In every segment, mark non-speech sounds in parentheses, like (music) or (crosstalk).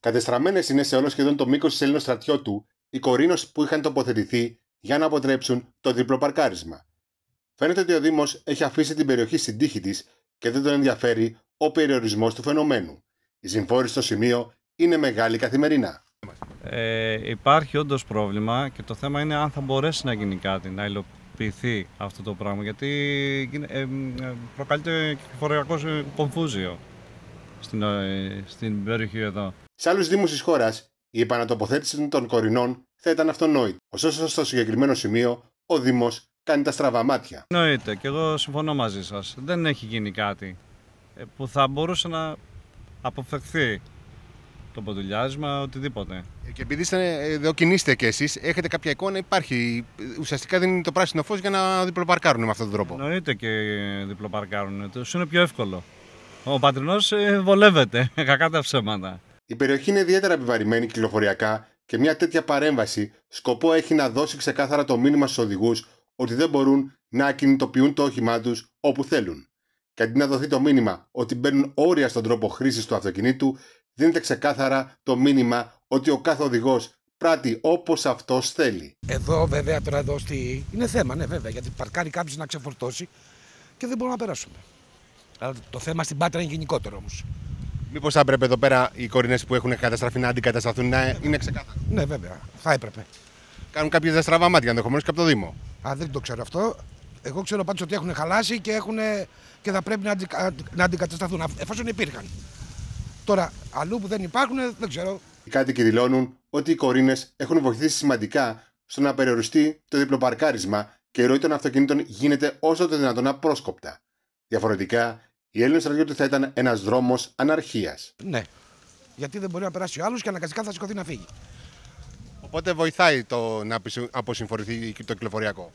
Κατεστραμμένες είναι σε όλο σχεδόν το μήκος της Έλληνο στρατιώτου οι κορίνος που είχαν τοποθετηθεί για να αποτρέψουν το διπλό παρκάρισμα. Φαίνεται ότι ο Δήμος έχει αφήσει την περιοχή στην τύχη της και δεν τον ενδιαφέρει ο περιορισμός του φαινομένου. Η συμφόρηση στο σημείο είναι μεγάλη καθημερινά. Ε, υπάρχει όντως πρόβλημα και το θέμα είναι αν θα μπορέσει να γίνει κάτι, να υλοποιηθεί αυτό το πράγμα. Γιατί ε, ε, προκαλείται κυκλοφοριακός ε, κομφούζιο στην, ε, στην περιοχή εδώ. Σε άλλους Δήμους της χώρας, η επανατοποθέτηση των κορινών θα ήταν αυτονόητη. Ωστόσο, στο συγκεκριμένο σημείο, ο Δήμος κάνει τα στραβά μάτια. Εννοείται και εγώ συμφωνώ μαζί σας. Δεν έχει γίνει κάτι ε, που θα μπορούσε να αποφευχθεί το ποντουλιάσμα, οτιδήποτε. Ε, και επειδή ε, εδώ κινείστε κι εσείς, έχετε κάποια εικόνα, υπάρχει. Ουσιαστικά είναι το πράσινο φως για να διπλοπαρκάρουν με αυτόν τον τρόπο. Εννοείται και διπλοπαρκάρουν. Τους είναι πιο εύκολο. Ο πατρινός βολεύεται. (laughs) Κακά τα ψέματα. Η περιοχή είναι ιδιαίτερα επιβαρημένη κυκλοφοριακά και μια τέτοια παρέμβαση σκοπό έχει να δώσει ξεκάθαρα το μήνυμα στους οδηγούς ότι δεν μπορούν να κινητοποιούν το όχημά τους όπου θέλουν. Και αντί να δοθεί το μήνυμα ότι μπαίνουν όρια στον τρόπο χρήσης του αυτοκινήτου, δίνεται ξεκάθαρα το μήνυμα ότι ο κάθε οδηγός πράττει όπως αυτός θέλει. Εδώ βέβαια πρέπει να στη... είναι θέμα, ναι βέβαια, γιατί παρκάρει κάποιος να ξεφορτώσει και δεν μπορούμε να περάσουμε. Αλλά το θέμα στην Πάτρα είναι γενικότερο όμως. Μήπως θα έπρεπε εδώ πέρα οι κορινές που έχουν καταστραφεί να αντικατασταθούν, να είναι ξεκάθαρο. Ναι, βέβαια. Θα έπρεπε. Κάνουν κάποια δεστραβά μάτια ενδεχομένως και από το Δήμο. Α, δεν το ξέρω αυτό. Εγώ ξέρω πάντως ότι έχουν χαλάσει και, έχουν, και θα πρέπει να, αντι... να αντικατασταθούν εφόσον υπήρχαν. Τώρα, αλλού που δεν υπάρχουν, δεν ξέρω. Οι κάτοικοι δηλώνουν ότι οι κορίνες έχουν βοηθήσει σημαντικά στο να περιοριστεί το διπλοπαρκάρισμα και η ροή των αυτοκινήτων γίνεται όσο το δυνατόν απρόσκοπτα. Διαφορετικά, οι Έλληνες στρατιώτε θα ήταν ένας δρόμος αναρχίας. Ναι. Γιατί δεν μπορεί να περάσει ο άλλος και αναγκαστικά θα σηκωθεί να φύγει. Οπότε βοηθάει το να αποσυμφορηθεί το κυκλοφοριακό.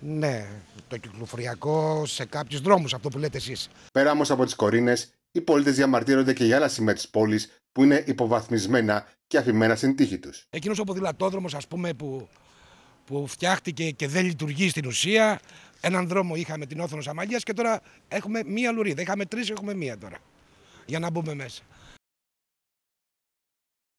Ναι, το κυκλοφοριακό σε κάποιους δρόμους, αυτό που λέτε εσείς. Πέρα όμως από τις κορίνες, οι πολίτες διαμαρτύρονται και για άλλα σημεία της πόλης που είναι υποβαθμισμένα και αφημένα στην τύχη τους. Εκείνος ο ποδηλατόδρομος, ας πούμε, που, που φτιάχτηκε και δεν λειτουργεί στην ουσία, Έναν δρόμο είχαμε την Όθωνος Αμαλία και τώρα έχουμε μία λουρίδα. Είχαμε τρεις, έχουμε μία τώρα. Για να μπούμε μέσα.